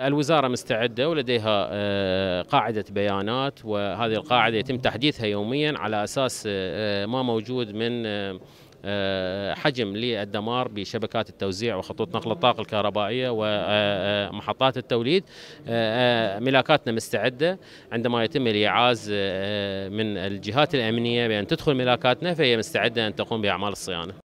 الوزارة مستعدة ولديها آه، قاعدة بيانات وهذه القاعدة يتم تحديثها يوميا على أساس آه، آه، ما موجود من حجم للدمار بشبكات التوزيع وخطوط نقل الطاقة الكهربائية ومحطات التوليد ملاكاتنا مستعدة عندما يتم الإيعاز من الجهات الأمنية بأن تدخل ملاكاتنا فهي مستعدة أن تقوم بأعمال الصيانة